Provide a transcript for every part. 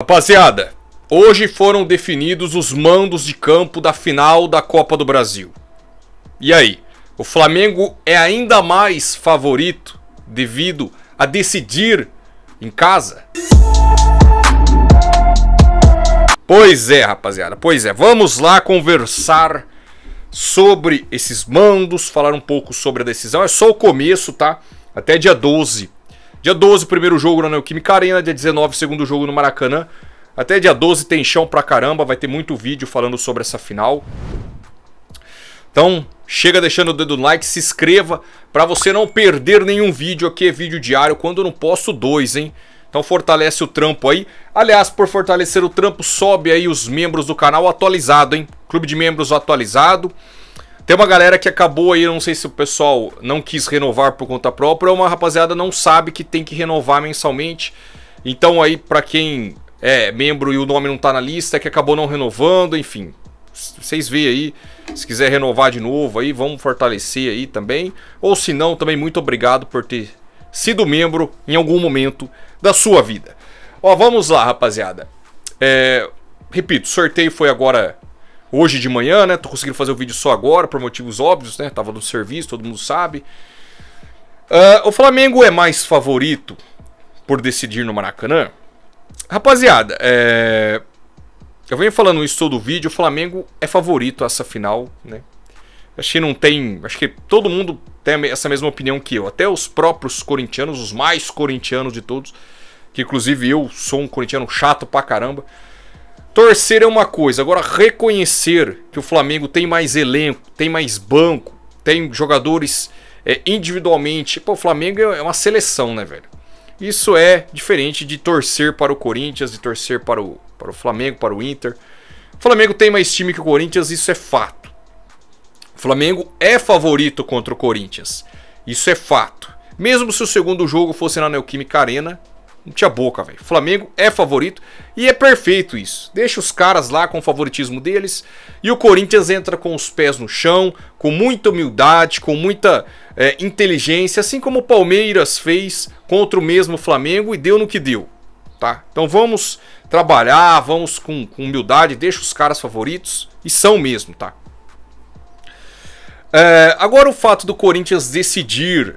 Rapaziada, hoje foram definidos os mandos de campo da final da Copa do Brasil. E aí, o Flamengo é ainda mais favorito devido a decidir em casa? Pois é, rapaziada, pois é. Vamos lá conversar sobre esses mandos, falar um pouco sobre a decisão. É só o começo, tá? Até dia 12 Dia 12, primeiro jogo na Neoquímica Arena. Dia 19, segundo jogo no Maracanã. Até dia 12 tem chão pra caramba. Vai ter muito vídeo falando sobre essa final. Então, chega deixando o dedo no like, se inscreva para você não perder nenhum vídeo aqui, é vídeo diário, quando eu não posso dois, hein? Então fortalece o trampo aí. Aliás, por fortalecer o trampo, sobe aí os membros do canal atualizado, hein? Clube de membros atualizado. Tem uma galera que acabou aí, não sei se o pessoal não quis renovar por conta própria ou uma rapaziada não sabe que tem que renovar mensalmente. Então aí para quem é membro e o nome não tá na lista, é que acabou não renovando, enfim. Vocês veem aí, se quiser renovar de novo aí, vamos fortalecer aí também. Ou se não, também muito obrigado por ter sido membro em algum momento da sua vida. Ó, vamos lá, rapaziada. É, repito, sorteio foi agora hoje de manhã, né? Tô conseguindo fazer o vídeo só agora, por motivos óbvios, né? Tava no serviço, todo mundo sabe. Uh, o Flamengo é mais favorito por decidir no Maracanã? Rapaziada, é... eu venho falando isso todo o vídeo, o Flamengo é favorito essa final, né? Acho que não tem. Acho que todo mundo tem essa mesma opinião que eu. Até os próprios corintianos, os mais corintianos de todos. Que inclusive eu sou um corintiano chato pra caramba. Torcer é uma coisa, agora reconhecer que o Flamengo tem mais elenco, tem mais banco, tem jogadores é, individualmente. Pô, o Flamengo é uma seleção, né, velho? Isso é diferente de torcer para o Corinthians, de torcer para o, para o Flamengo, para o Inter. O Flamengo tem mais time que o Corinthians, isso é fato. O Flamengo é favorito contra o Corinthians, isso é fato. Mesmo se o segundo jogo fosse na Neoquímica Arena, não tinha boca, velho. Flamengo é favorito e é perfeito isso. Deixa os caras lá com o favoritismo deles e o Corinthians entra com os pés no chão, com muita humildade, com muita é, inteligência, assim como o Palmeiras fez contra o mesmo Flamengo e deu no que deu. Tá? Então vamos trabalhar, vamos com, com humildade, deixa os caras favoritos e são mesmo, tá? É, agora o fato do Corinthians decidir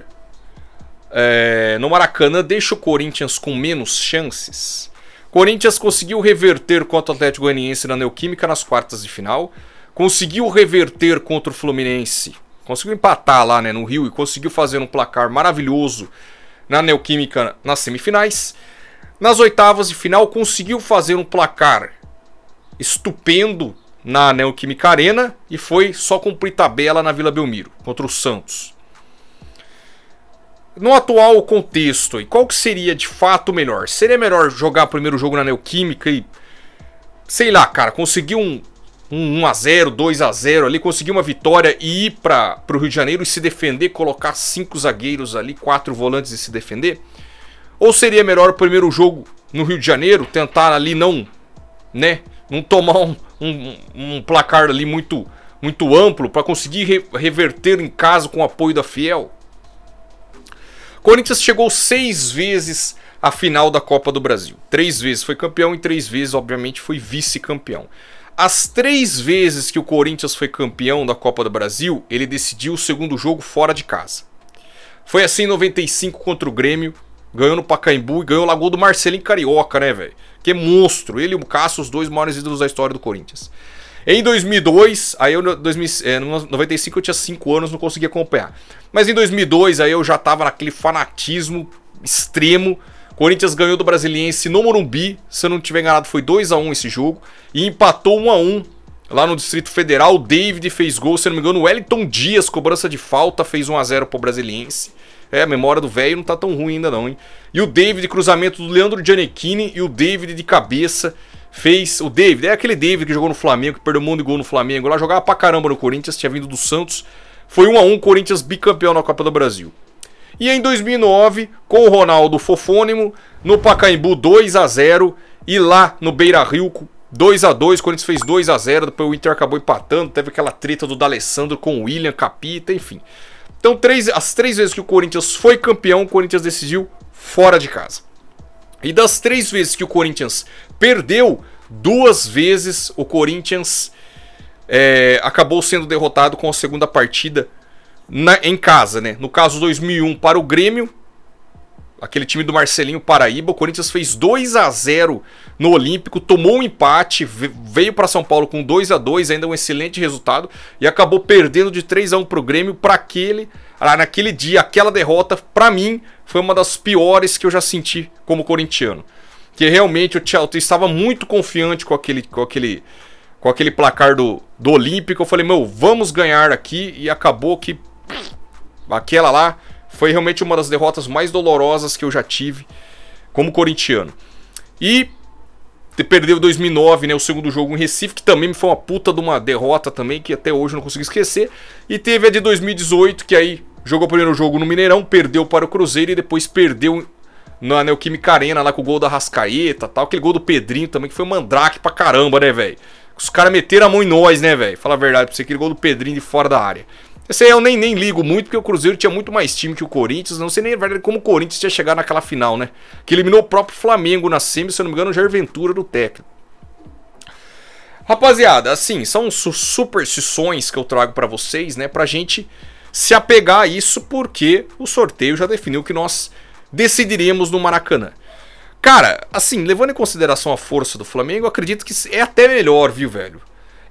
é, no Maracanã deixa o Corinthians com menos chances. Corinthians conseguiu reverter contra o Atlético Goianiense na Neoquímica nas quartas de final. Conseguiu reverter contra o Fluminense. Conseguiu empatar lá né, no Rio e conseguiu fazer um placar maravilhoso na Neoquímica nas semifinais. Nas oitavas de final, conseguiu fazer um placar estupendo na Neoquímica Arena e foi só cumprir tabela na Vila Belmiro contra o Santos no atual contexto, e qual que seria de fato melhor? Seria melhor jogar o primeiro jogo na Neoquímica e. Sei lá, cara, conseguir um, um 1x0, 2x0 ali, conseguir uma vitória e ir para o Rio de Janeiro e se defender, colocar cinco zagueiros ali, quatro volantes e se defender? Ou seria melhor o primeiro jogo no Rio de Janeiro, tentar ali não, né, não tomar um, um, um placar ali muito, muito amplo para conseguir re reverter em casa com o apoio da Fiel? Corinthians chegou seis vezes à final da Copa do Brasil. Três vezes foi campeão e três vezes, obviamente, foi vice-campeão. As três vezes que o Corinthians foi campeão da Copa do Brasil, ele decidiu o segundo jogo fora de casa. Foi assim em 95 contra o Grêmio, ganhou no Pacaembu e ganhou o Lagoa do Marcelinho Carioca, né, velho? Que monstro. Ele e o Cássio, os dois maiores ídolos da história do Corinthians. Em 2002, aí eu, 2000, é, 95 eu tinha 5 anos, não conseguia acompanhar. Mas em 2002, aí eu já tava naquele fanatismo extremo. Corinthians ganhou do Brasiliense no Morumbi, se eu não tiver enganado, foi 2 a 1 esse jogo. E empatou 1 a 1 lá no Distrito Federal. O David fez gol, se eu não me engano, o Wellington Dias, cobrança de falta, fez 1 a 0 pro Brasiliense. É, a memória do velho não tá tão ruim ainda não, hein? E o David, cruzamento do Leandro Giannichini e o David de cabeça. Fez o David, é aquele David que jogou no Flamengo, que perdeu um monte de gol no Flamengo lá, jogava pra caramba no Corinthians, tinha vindo do Santos. Foi 1 a 1 Corinthians bicampeão na Copa do Brasil. E em 2009, com o Ronaldo Fofônimo, no Pacaembu 2 a 0 e lá no Beira-Rio 2 a 2 Corinthians fez 2 a 0 depois o Inter acabou empatando, teve aquela treta do D'Alessandro com o William Capita, enfim. Então, três, as três vezes que o Corinthians foi campeão, o Corinthians decidiu fora de casa. E das três vezes que o Corinthians perdeu, duas vezes o Corinthians é, acabou sendo derrotado com a segunda partida na, em casa, né? No caso 2001 para o Grêmio aquele time do Marcelinho Paraíba. O Corinthians fez 2 a 0 no Olímpico, tomou um empate, veio para São Paulo com 2 a 2 ainda um excelente resultado, e acabou perdendo de 3 a 1 o Grêmio para aquele. Ah, naquele dia, aquela derrota, para mim, foi uma das piores que eu já senti como corintiano. Que realmente eu, eu estava muito confiante com aquele, com aquele, com aquele placar do, do Olímpico. Eu falei, meu, vamos ganhar aqui, e acabou que. Aquela lá foi realmente uma das derrotas mais dolorosas que eu já tive como corintiano. E perdeu 2009, né, o segundo jogo em Recife, que também foi uma puta de uma derrota também, que até hoje não consegui esquecer. E teve a de 2018, que aí jogou o primeiro jogo no Mineirão, perdeu para o Cruzeiro e depois perdeu na Neoquímica Arena lá com o gol da Rascaeta tal. Aquele gol do Pedrinho também, que foi mandrake pra caramba, né, velho? Os caras meteram a mão em nós, né, velho? Fala a verdade pra você, aquele gol do Pedrinho de fora da área. Esse aí eu nem, nem ligo muito, porque o Cruzeiro tinha muito mais time que o Corinthians. Não sei nem verdade como o Corinthians tinha chegado naquela final, né? Que eliminou o próprio Flamengo na semi, se eu não me engano, o Jair Ventura do técnico. Rapaziada, assim, são superstições que eu trago para vocês, né? Pra gente se apegar a isso, porque o sorteio já definiu que nós decidiremos no Maracanã. Cara, assim, levando em consideração a força do Flamengo, acredito que é até melhor, viu, velho?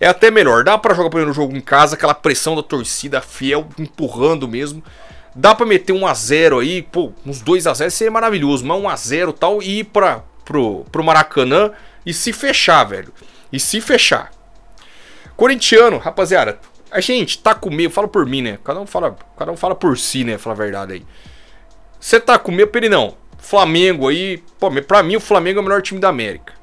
é até melhor. Dá para jogar o primeiro jogo em casa, aquela pressão da torcida fiel, empurrando mesmo. Dá para meter um a 0 aí, pô, uns 2 a 0 seria maravilhoso, mas um a 0 tal e ir para pro, pro Maracanã e se fechar, velho. E se fechar. Corintiano, rapaziada, a gente tá com medo, fala por mim, né? Cada um fala, cada um fala por si, né? Fala a verdade aí. Você tá com medo, Perinão? Flamengo aí, pô, pra mim o Flamengo é o melhor time da América.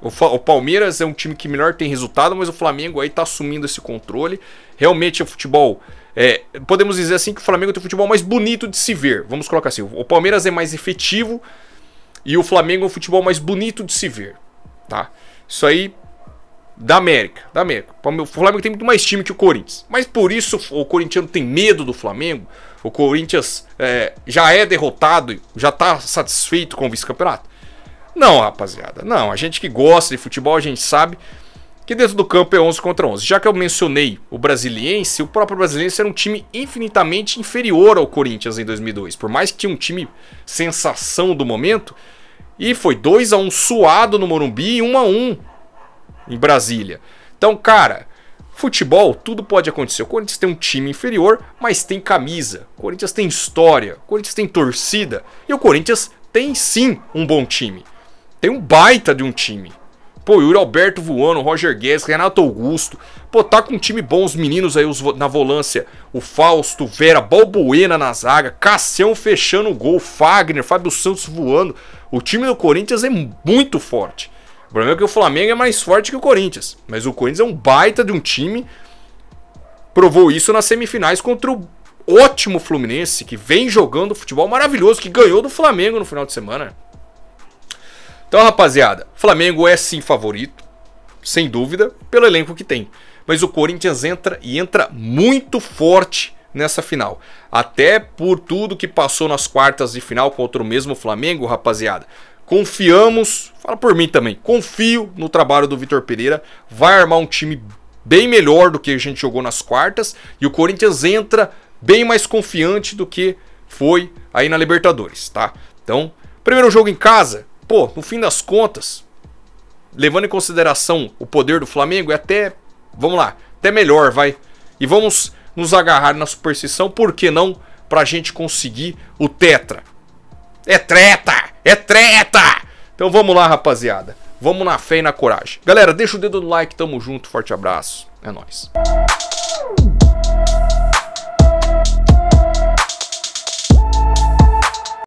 O, o, Palmeiras é um time que melhor tem resultado, mas o Flamengo aí tá assumindo esse controle. Realmente é futebol. É, podemos dizer assim que o Flamengo tem o futebol mais bonito de se ver. Vamos colocar assim: o Palmeiras é mais efetivo e o Flamengo é o futebol mais bonito de se ver. Tá? Isso aí da América, da América. O Flamengo tem muito mais time que o Corinthians. Mas por isso o corintiano tem medo do Flamengo. O Corinthians é, já é derrotado, já está satisfeito com o vice-campeonato. Não, rapaziada. Não, a gente que gosta de futebol, a gente sabe que dentro do campo é 11 contra 11. Já que eu mencionei o Brasiliense, o próprio Brasiliense era um time infinitamente inferior ao Corinthians em 2002. Por mais que tinha um time sensação do momento, e foi 2 a 1 suado no Morumbi e 1 a 1 em Brasília. Então, cara, futebol, tudo pode acontecer. O Corinthians tem um time inferior, mas tem camisa. O Corinthians tem história, o Corinthians tem torcida, e o Corinthians tem sim um bom time. Tem um baita de um time. Pô, Yuri Alberto voando, Roger Guedes, Renato Augusto. Pô, tá com um time bom, os meninos aí os, na volância. O Fausto, Vera, Balbuena na zaga, Cassião fechando o gol, Fagner, Fábio Santos voando. O time do Corinthians é muito forte. O problema é que o Flamengo é mais forte que o Corinthians. Mas o Corinthians é um baita de um time. Provou isso nas semifinais contra o ótimo Fluminense, que vem jogando futebol maravilhoso, que ganhou do Flamengo no final de semana. Então, rapaziada, Flamengo é sim favorito, sem dúvida, pelo elenco que tem. Mas o Corinthians entra e entra muito forte nessa final. Até por tudo que passou nas quartas de final contra o mesmo Flamengo, rapaziada. Confiamos, fala por mim também, confio no trabalho do Vitor Pereira. Vai armar um time bem melhor do que a gente jogou nas quartas. E o Corinthians entra bem mais confiante do que foi aí na Libertadores, tá? Então, primeiro jogo em casa, pô, no fim das contas, levando em consideração o poder do Flamengo, é até, vamos lá, até melhor, vai. E vamos nos agarrar na superstição, por que não, pra gente conseguir o tetra. É treta! É treta! Então vamos lá, rapaziada. Vamos na fé e na coragem. Galera, deixa o dedo no like, tamo junto, forte abraço. É nóis.